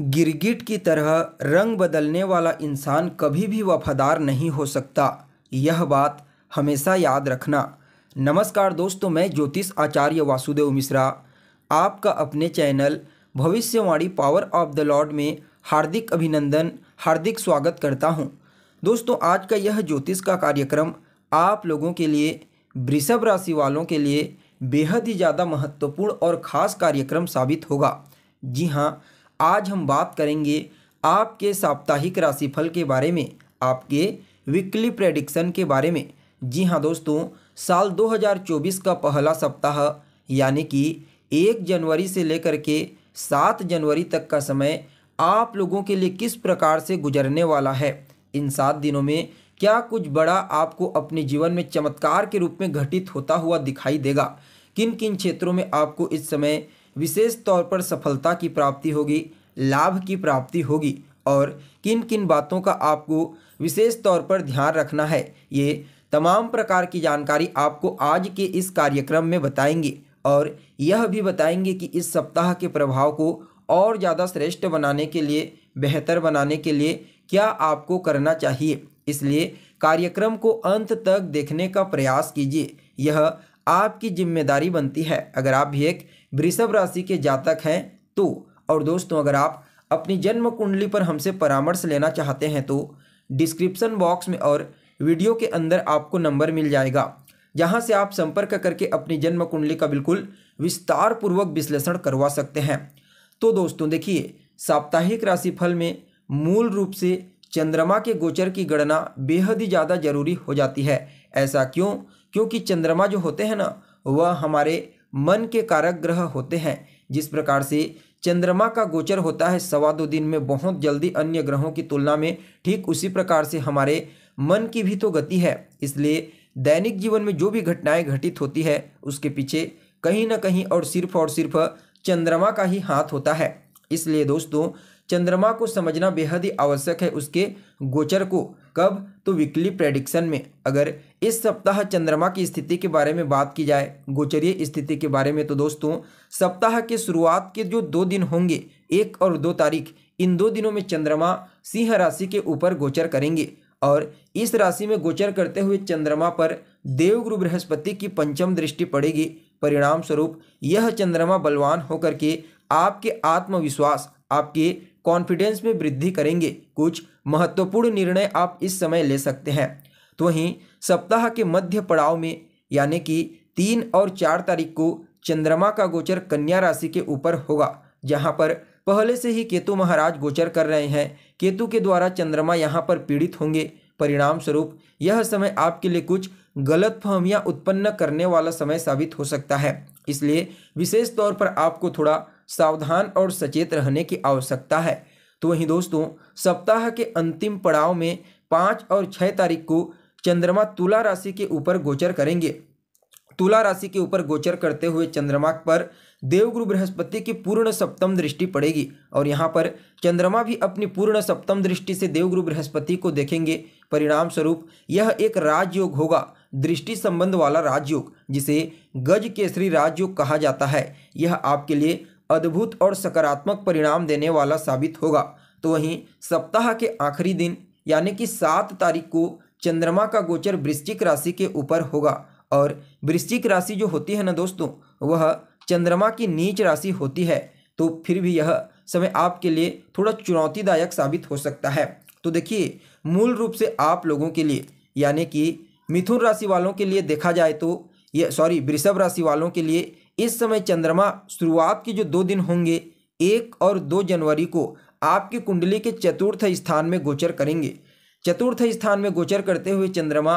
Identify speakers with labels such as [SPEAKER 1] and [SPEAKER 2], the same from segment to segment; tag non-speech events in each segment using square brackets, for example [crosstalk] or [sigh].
[SPEAKER 1] गिरगिट की तरह रंग बदलने वाला इंसान कभी भी वफादार नहीं हो सकता यह बात हमेशा याद रखना नमस्कार दोस्तों मैं ज्योतिष आचार्य वासुदेव मिश्रा आपका अपने चैनल भविष्यवाणी पावर ऑफ द लॉर्ड में हार्दिक अभिनंदन हार्दिक स्वागत करता हूं। दोस्तों आज का यह ज्योतिष का कार्यक्रम आप लोगों के लिए वृषभ राशि वालों के लिए बेहद ही ज़्यादा महत्वपूर्ण और ख़ास कार्यक्रम साबित होगा जी हाँ आज हम बात करेंगे आपके साप्ताहिक राशिफल के बारे में आपके वीकली प्रेडिक्शन के बारे में जी हाँ दोस्तों साल 2024 का पहला सप्ताह यानी कि एक जनवरी से लेकर के सात जनवरी तक का समय आप लोगों के लिए किस प्रकार से गुजरने वाला है इन सात दिनों में क्या कुछ बड़ा आपको अपने जीवन में चमत्कार के रूप में घटित होता हुआ दिखाई देगा किन किन क्षेत्रों में आपको इस समय विशेष तौर पर सफलता की प्राप्ति होगी लाभ की प्राप्ति होगी और किन किन बातों का आपको विशेष तौर पर ध्यान रखना है ये तमाम प्रकार की जानकारी आपको आज के इस कार्यक्रम में बताएंगे और यह भी बताएंगे कि इस सप्ताह के प्रभाव को और ज़्यादा श्रेष्ठ बनाने के लिए बेहतर बनाने के लिए क्या आपको करना चाहिए इसलिए कार्यक्रम को अंत तक देखने का प्रयास कीजिए यह आपकी जिम्मेदारी बनती है अगर आप भी एक वृषभ राशि के जातक हैं तो और दोस्तों अगर आप अपनी जन्म कुंडली पर हमसे परामर्श लेना चाहते हैं तो डिस्क्रिप्शन बॉक्स में और वीडियो के अंदर आपको नंबर मिल जाएगा जहां से आप संपर्क करके अपनी जन्म कुंडली का बिल्कुल विस्तार पूर्वक विश्लेषण करवा सकते हैं तो दोस्तों देखिए साप्ताहिक राशिफल में मूल रूप से चंद्रमा के गोचर की गणना बेहद ही ज़्यादा जरूरी हो जाती है ऐसा क्यों क्योंकि चंद्रमा जो होते हैं ना वह हमारे मन के कारक ग्रह होते हैं जिस प्रकार से चंद्रमा का गोचर होता है सवा दो दिन में बहुत जल्दी अन्य ग्रहों की तुलना में ठीक उसी प्रकार से हमारे मन की भी तो गति है इसलिए दैनिक जीवन में जो भी घटनाएं घटित होती है उसके पीछे कहीं ना कहीं और सिर्फ और सिर्फ चंद्रमा का ही हाथ होता है इसलिए दोस्तों चंद्रमा को समझना बेहद ही आवश्यक है उसके गोचर को कब तो वीकली प्रेडिक्शन में अगर इस सप्ताह चंद्रमा की स्थिति के बारे में बात की जाए गोचरीय स्थिति के बारे में तो दोस्तों सप्ताह के शुरुआत के जो दो दिन होंगे एक और दो तारीख इन दो दिनों में चंद्रमा सिंह राशि के ऊपर गोचर करेंगे और इस राशि में गोचर करते हुए चंद्रमा पर देवगुरु बृहस्पति की पंचम दृष्टि पड़ेगी परिणाम स्वरूप यह चंद्रमा बलवान होकर के आपके आत्मविश्वास आपके कॉन्फिडेंस में वृद्धि करेंगे कुछ महत्वपूर्ण निर्णय आप इस समय ले सकते हैं तो वहीं सप्ताह के मध्य पड़ाव में यानी कि तीन और चार तारीख को चंद्रमा का गोचर कन्या राशि के ऊपर होगा जहाँ पर पहले से ही केतु महाराज गोचर कर रहे हैं केतु के द्वारा चंद्रमा यहाँ पर पीड़ित होंगे परिणाम स्वरूप यह समय आपके लिए कुछ गलत फहमियाँ उत्पन्न करने वाला समय साबित हो सकता है इसलिए विशेष तौर पर आपको थोड़ा सावधान और सचेत रहने की आवश्यकता है तो वहीं दोस्तों सप्ताह के अंतिम पड़ाव में पाँच और छः तारीख को चंद्रमा तुला राशि के ऊपर गोचर करेंगे तुला राशि के ऊपर गोचर करते हुए चंद्रमा पर देवगुरु बृहस्पति की पूर्ण सप्तम दृष्टि पड़ेगी और यहाँ पर चंद्रमा भी अपनी पूर्ण सप्तम दृष्टि से देवगुरु बृहस्पति को देखेंगे परिणाम स्वरूप यह एक राजयोग होगा दृष्टि संबंध वाला राजयोग जिसे गज केसरी राजयोग कहा जाता है यह आपके लिए अद्भुत और सकारात्मक परिणाम देने वाला साबित होगा तो वहीं सप्ताह के आखिरी दिन यानी कि सात तारीख को चंद्रमा का गोचर वृश्चिक राशि के ऊपर होगा और वृश्चिक राशि जो होती है ना दोस्तों वह चंद्रमा की नीच राशि होती है तो फिर भी यह समय आपके लिए थोड़ा चुनौतीदायक साबित हो सकता है तो देखिए मूल रूप से आप लोगों के लिए यानी कि मिथुन राशि वालों के लिए देखा जाए तो ये सॉरी वृषभ राशि वालों के लिए इस समय चंद्रमा शुरुआत के जो दो दिन होंगे एक और दो जनवरी को आपकी कुंडली के चतुर्थ स्थान में गोचर करेंगे चतुर्थ स्थान में गोचर करते हुए चंद्रमा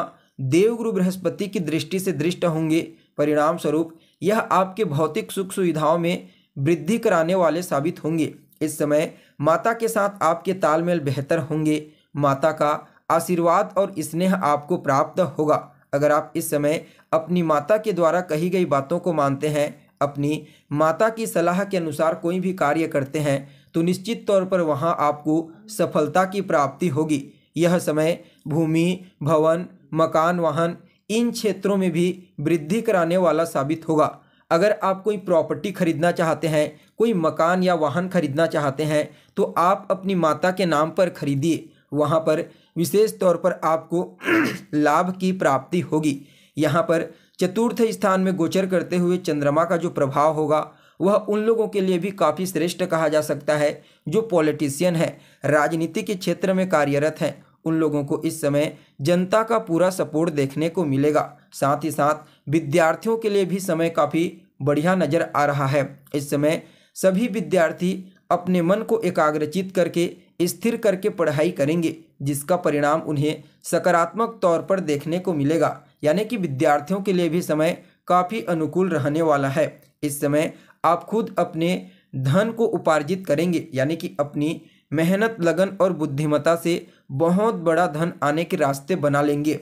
[SPEAKER 1] देवगुरु बृहस्पति की दृष्टि से दृष्ट होंगे परिणाम स्वरूप यह आपके भौतिक सुख सुविधाओं में वृद्धि कराने वाले साबित होंगे इस समय माता के साथ आपके तालमेल बेहतर होंगे माता का आशीर्वाद और स्नेह आपको प्राप्त होगा अगर आप इस समय अपनी माता के द्वारा कही गई बातों को मानते हैं अपनी माता की सलाह के अनुसार कोई भी कार्य करते हैं तो निश्चित तौर पर वहाँ आपको सफलता की प्राप्ति होगी यह समय भूमि भवन मकान वाहन इन क्षेत्रों में भी वृद्धि कराने वाला साबित होगा अगर आप कोई प्रॉपर्टी खरीदना चाहते हैं कोई मकान या वाहन खरीदना चाहते हैं तो आप अपनी माता के नाम पर खरीदिए वहाँ पर विशेष तौर पर आपको [clears throat] लाभ की प्राप्ति होगी यहाँ पर चतुर्थ स्थान में गोचर करते हुए चंद्रमा का जो प्रभाव होगा वह उन लोगों के लिए भी काफ़ी श्रेष्ठ कहा जा सकता है जो पॉलिटिशियन है राजनीति के क्षेत्र में कार्यरत हैं उन लोगों को इस समय जनता का पूरा सपोर्ट देखने को मिलेगा साथ ही साथ विद्यार्थियों के लिए भी समय काफ़ी बढ़िया नज़र आ रहा है इस समय सभी विद्यार्थी अपने मन को एकाग्रचित करके स्थिर करके पढ़ाई करेंगे जिसका परिणाम उन्हें सकारात्मक तौर पर देखने को मिलेगा यानी कि विद्यार्थियों के लिए भी समय काफ़ी अनुकूल रहने वाला है इस समय आप खुद अपने धन को उपार्जित करेंगे यानी कि अपनी मेहनत लगन और बुद्धिमता से बहुत बड़ा धन आने के रास्ते बना लेंगे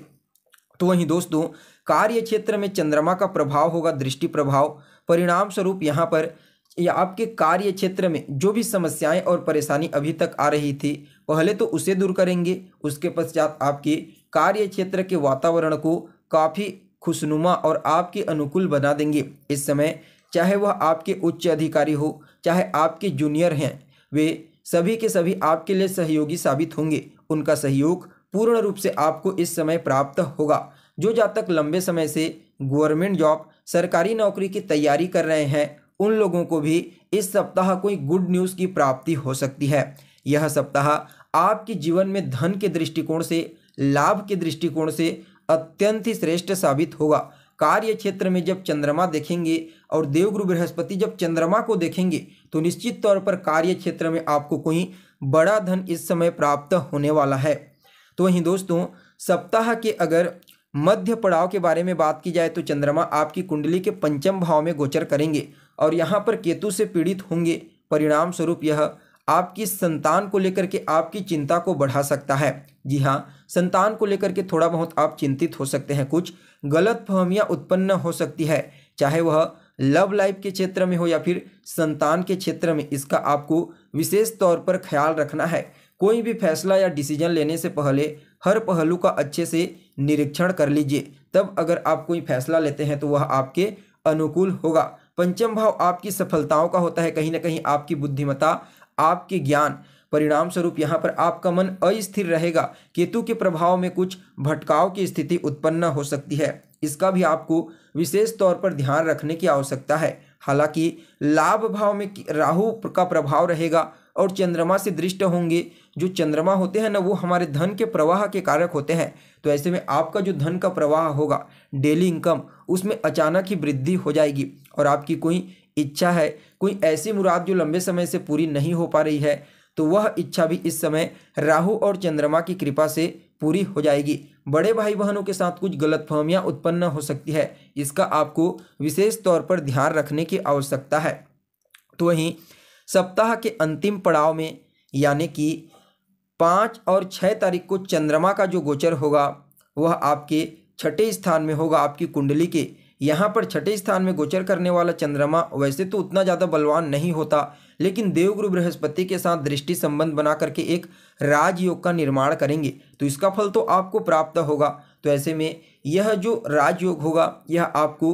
[SPEAKER 1] तो वहीं दोस्तों कार्य क्षेत्र में चंद्रमा का प्रभाव होगा दृष्टि प्रभाव परिणाम स्वरूप यहाँ पर या आपके कार्य क्षेत्र में जो भी समस्याएं और परेशानी अभी तक आ रही थी पहले तो उसे दूर करेंगे उसके पश्चात आपके कार्य क्षेत्र के वातावरण को काफ़ी खुशनुमा और आपके अनुकूल बना देंगे इस समय चाहे वह आपके उच्च अधिकारी हो चाहे आपके जूनियर हैं वे सभी के सभी आपके लिए सहयोगी साबित होंगे उनका सहयोग पूर्ण रूप से आपको इस समय प्राप्त होगा जो जातक लंबे समय से गवर्नमेंट जॉब सरकारी नौकरी की तैयारी कर रहे हैं उन लोगों को भी इस सप्ताह कोई गुड न्यूज़ की प्राप्ति हो सकती है यह सप्ताह आपके जीवन में धन के दृष्टिकोण से लाभ के दृष्टिकोण से अत्यंत ही श्रेष्ठ साबित होगा कार्य क्षेत्र में जब चंद्रमा देखेंगे और देवगुरु बृहस्पति जब चंद्रमा को देखेंगे तो निश्चित तौर पर कार्य क्षेत्र में आपको कोई बड़ा धन इस समय प्राप्त होने वाला है तो वहीं दोस्तों सप्ताह के अगर मध्य पड़ाव के बारे में बात की जाए तो चंद्रमा आपकी कुंडली के पंचम भाव में गोचर करेंगे और यहाँ पर केतु से पीड़ित होंगे परिणाम स्वरूप यह आपकी संतान को लेकर के आपकी चिंता को बढ़ा सकता है जी हाँ संतान को लेकर के थोड़ा बहुत आप चिंतित हो सकते हैं कुछ गलत फहमियाँ उत्पन्न हो सकती है चाहे वह लव लाइफ के क्षेत्र में हो या फिर संतान के क्षेत्र में इसका आपको विशेष तौर पर ख्याल रखना है कोई भी फैसला या डिसीजन लेने से पहले हर पहलू का अच्छे से निरीक्षण कर लीजिए तब अगर आप कोई फैसला लेते हैं तो वह आपके अनुकूल होगा पंचम भाव आपकी सफलताओं का होता है कहीं ना कहीं आपकी बुद्धिमता आपके ज्ञान परिणाम स्वरूप यहाँ पर आपका मन अस्थिर रहेगा केतु के प्रभाव में कुछ भटकाव की स्थिति उत्पन्न हो सकती है इसका भी आपको विशेष तौर पर ध्यान रखने की आवश्यकता है हालांकि लाभ भाव में राहु का प्रभाव रहेगा और चंद्रमा से दृष्ट होंगे जो चंद्रमा होते हैं ना वो हमारे धन के प्रवाह के कारक होते हैं तो ऐसे में आपका जो धन का प्रवाह होगा डेली इनकम उसमें अचानक ही वृद्धि हो जाएगी और आपकी कोई इच्छा है कोई ऐसी मुराद जो लंबे समय से पूरी नहीं हो पा रही है तो वह इच्छा भी इस समय राहु और चंद्रमा की कृपा से पूरी हो जाएगी बड़े भाई बहनों के साथ कुछ गलतफहमियां उत्पन्न हो सकती है इसका आपको विशेष तौर पर ध्यान रखने की आवश्यकता है तो वहीं सप्ताह के अंतिम पड़ाव में यानी कि पाँच और छः तारीख को चंद्रमा का जो गोचर होगा वह आपके छठे स्थान में होगा आपकी कुंडली के यहाँ पर छठे स्थान में गोचर करने वाला चंद्रमा वैसे तो उतना ज़्यादा बलवान नहीं होता लेकिन देवगुरु बृहस्पति के साथ दृष्टि संबंध बना करके एक राजयोग का निर्माण करेंगे तो इसका फल तो आपको प्राप्त होगा तो ऐसे में यह जो राजयोग होगा यह आपको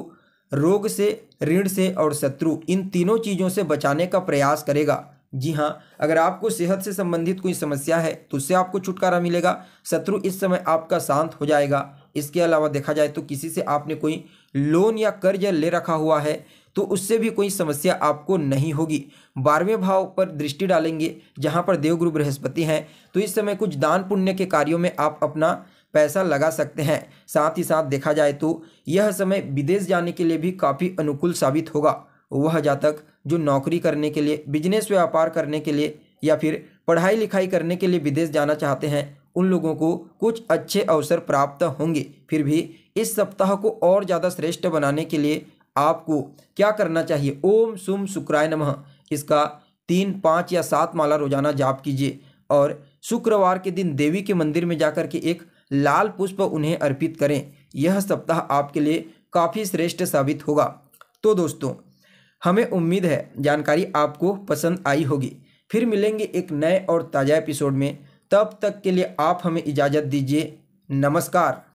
[SPEAKER 1] रोग से ऋण से और शत्रु इन तीनों चीज़ों से बचाने का प्रयास करेगा जी हाँ अगर आपको सेहत से संबंधित कोई समस्या है तो उससे आपको छुटकारा मिलेगा शत्रु इस समय आपका शांत हो जाएगा इसके अलावा देखा जाए तो किसी से आपने कोई लोन या कर्ज ले रखा हुआ है तो उससे भी कोई समस्या आपको नहीं होगी बारहवें भाव पर दृष्टि डालेंगे जहाँ पर देवगुरु बृहस्पति हैं तो इस समय कुछ दान पुण्य के कार्यों में आप अपना पैसा लगा सकते हैं साथ ही साथ देखा जाए तो यह समय विदेश जाने के लिए भी काफ़ी अनुकूल साबित होगा वह जातक जो नौकरी करने के लिए बिजनेस व्यापार करने के लिए या फिर पढ़ाई लिखाई करने के लिए विदेश जाना चाहते हैं उन लोगों को कुछ अच्छे अवसर प्राप्त होंगे फिर भी इस सप्ताह को और ज़्यादा श्रेष्ठ बनाने के लिए आपको क्या करना चाहिए ओम सुम शुक्राय नमः इसका तीन पाँच या सात माला रोजाना जाप कीजिए और शुक्रवार के दिन देवी के मंदिर में जाकर के एक लाल पुष्प उन्हें अर्पित करें यह सप्ताह आपके लिए काफ़ी श्रेष्ठ साबित होगा तो दोस्तों हमें उम्मीद है जानकारी आपको पसंद आई होगी फिर मिलेंगे एक नए और ताज़ा एपिसोड में तब तक के लिए आप हमें इजाज़त दीजिए नमस्कार